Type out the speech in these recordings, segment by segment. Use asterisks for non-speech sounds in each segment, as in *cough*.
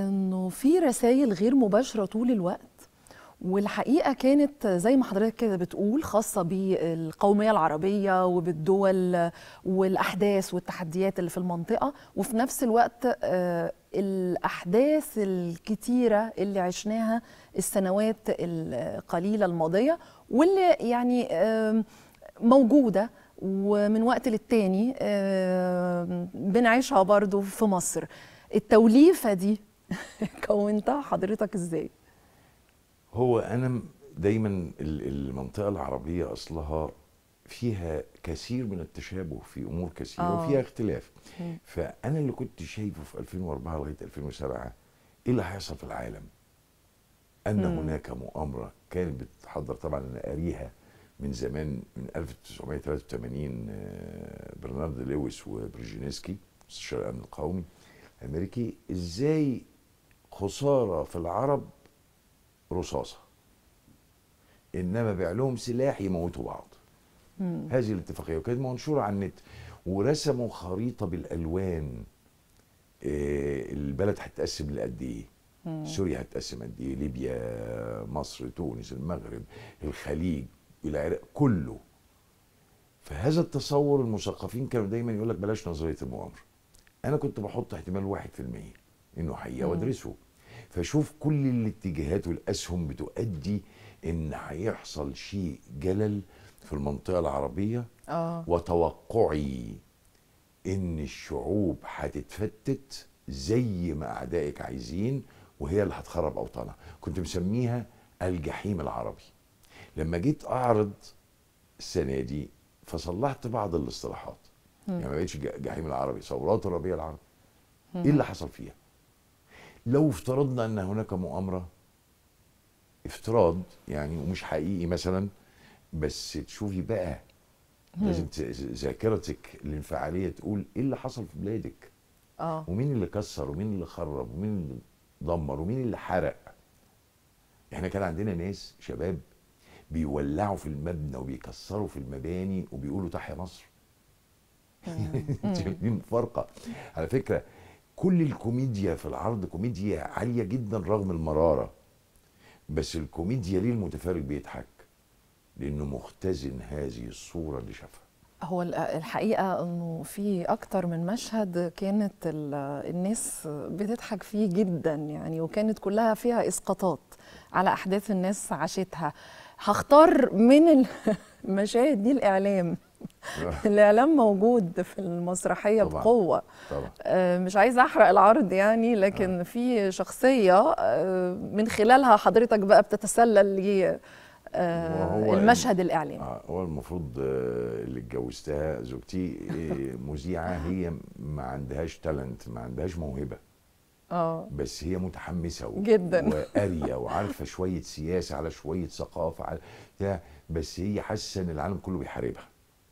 انه في رسائل غير مباشره طول الوقت والحقيقه كانت زي ما حضرتك كده بتقول خاصه بالقوميه العربيه وبالدول والاحداث والتحديات اللي في المنطقه وفي نفس الوقت آه، الاحداث الكتيره اللي عشناها السنوات القليله الماضيه واللي يعني آه، موجوده ومن وقت للتاني آه، بنعيشها برضو في مصر التوليفه دي *laughs* كونتها حضرتك ازاي؟ هو انا دايما المنطقه العربيه اصلها فيها كثير من التشابه في امور كثيره آه. وفيها اختلاف فانا اللي كنت شايفه في 2004 لغايه 2007 ايه اللي هيحصل في العالم ان م. هناك مؤامره كانت بتتحضر طبعا انا قاريها من زمان من 1983 آه، برنارد لويس وبرجينيسكي مستشار الامن القومي الامريكي ازاي خساره في العرب رصاصه انما بيع لهم سلاح يموتوا بعض مم. هذه الاتفاقيه وكانت منشوره على النت ورسموا خريطه بالالوان إيه البلد هتتقسم لقد ايه سوريا هتتقسم قد ايه ليبيا مصر تونس المغرب الخليج العراق كله فهذا التصور المثقفين كانوا دايما يقول لك بلاش نظريه المؤامره انا كنت بحط احتمال 1% انه حقيقه وادرسه فشوف كل الاتجاهات والاسهم بتؤدي ان هيحصل شيء جلل في المنطقه العربيه آه. وتوقعي ان الشعوب هتتفتت زي ما اعدائك عايزين وهي اللي هتخرب اوطانها كنت مسميها الجحيم العربي لما جيت اعرض السنه دي فصلحت بعض الاصطلاحات يعني ما بقتش جحيم العربي ثورات الربيع العربي ايه اللي حصل فيها لو افترضنا ان هناك مؤامره افتراض يعني ومش حقيقي مثلا بس تشوفي بقى لازم ذاكرتك الانفعاليه تقول ايه اللي حصل في بلادك اه ومين اللي كسر ومين اللي خرب ومين اللي دمر ومين اللي حرق احنا كان عندنا ناس شباب بيولعوا في المبنى وبيكسروا في المباني وبيقولوا تحيا مصر *laughs* دي مفارقه على فكره كل الكوميديا في العرض كوميديا عاليه جدا رغم المراره بس الكوميديا ليه المتفرج بيضحك لانه مختزن هذه الصوره اللي شافها هو الحقيقه انه في اكتر من مشهد كانت الناس بتضحك فيه جدا يعني وكانت كلها فيها اسقاطات على احداث الناس عاشتها هختار من *laughs* المشاهد دي الاعلام *laughs* *laughs* الاعلام موجود في المسرحيه طبعًا. بقوه طبعًا. آه، مش عايزه احرق العرض يعني لكن آه. في شخصيه آه، من خلالها حضرتك بقى بتتسلل ل آه، المشهد الاعلامي هو المفروض اللي اتجوزتها زوجتي *laughs* مذيعه هي ما عندهاش تالنت ما عندهاش موهبه اه بس هي متحمسه و... جدا وقاريه وعارفه شويه سياسه على شويه ثقافه على بس هي حاسه ان العالم كله بيحاربها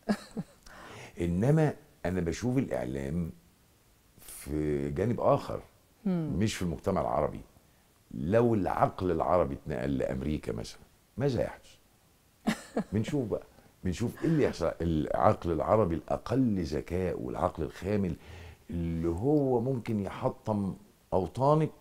*laughs* انما انا بشوف الاعلام في جانب اخر مش في المجتمع العربي لو العقل العربي اتنقل لامريكا مثلا ماذا يحدث؟ *laughs* بنشوف بقى بنشوف ايه اللي يحصل العقل العربي الاقل ذكاء والعقل الخامل اللي هو ممكن يحطم اوطانك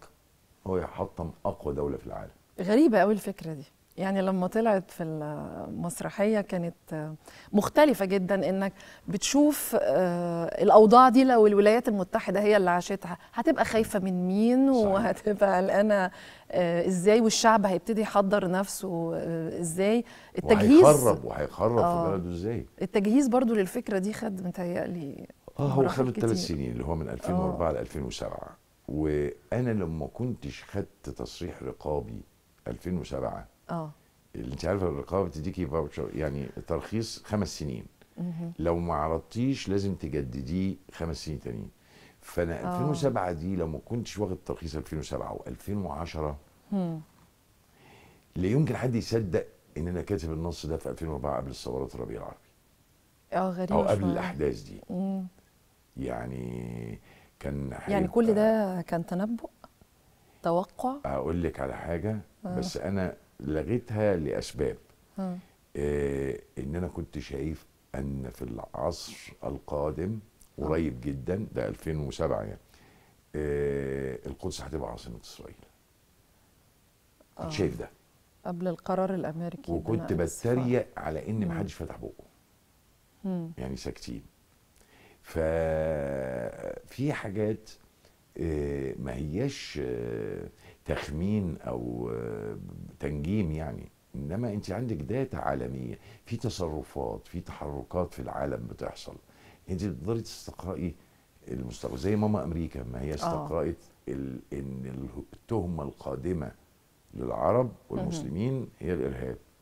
هو يحطم اقوى دوله في العالم غريبه قوي الفكره دي يعني لما طلعت في المسرحيه كانت مختلفه جدا انك بتشوف آه، الاوضاع دي لو الولايات المتحده هي اللي عاشتها هتبقى خايفه من مين وهتبقى قلقانه آه، ازاي والشعب هيبتدي يحضر نفسه آه، ازاي التجهيز وهيخرب وهيخرب آه في بلده ازاي التجهيز برضو للفكره دي خد متهيألي اه هو خد ثلاث سنين اللي هو من 2004 ل 2007 وانا لما كنتش خدت تصريح رقابي 2007 اه انت عارفه الرقابه بتديكي فاوتشر يعني ترخيص خمس سنين لو ما عرضتيش لازم تجدديه خمس سنين تانيين فانا أوه. 2007 دي لو ما كنتش واخد ترخيص 2007 و2010 لا يمكن حد يصدق ان انا كاتب النص ده في 2004 قبل الثورات الربيع العربي اه غريب او قبل شوية. الاحداث دي مم. يعني كان يعني كل ده كان تنبؤ توقع اقول لك على حاجه آه. بس انا لغيتها لاسباب آه ان انا كنت شايف ان في العصر القادم قريب جدا ده 2007 يعني آه القدس هتبقى عاصمه اسرائيل كنت آه. شايف ده قبل القرار الامريكي وكنت بتريق على ان ما حدش فتح بقه يعني ساكتين ففي حاجات آه، ما هياش آه، تخمين او آه، تنجيم يعني انما انت عندك داتا عالميه في تصرفات في تحركات في العالم بتحصل انت بتقدري تستقرئي المستقبل زي ماما امريكا ما هي استقرأت ان التهمه القادمه للعرب والمسلمين هي الارهاب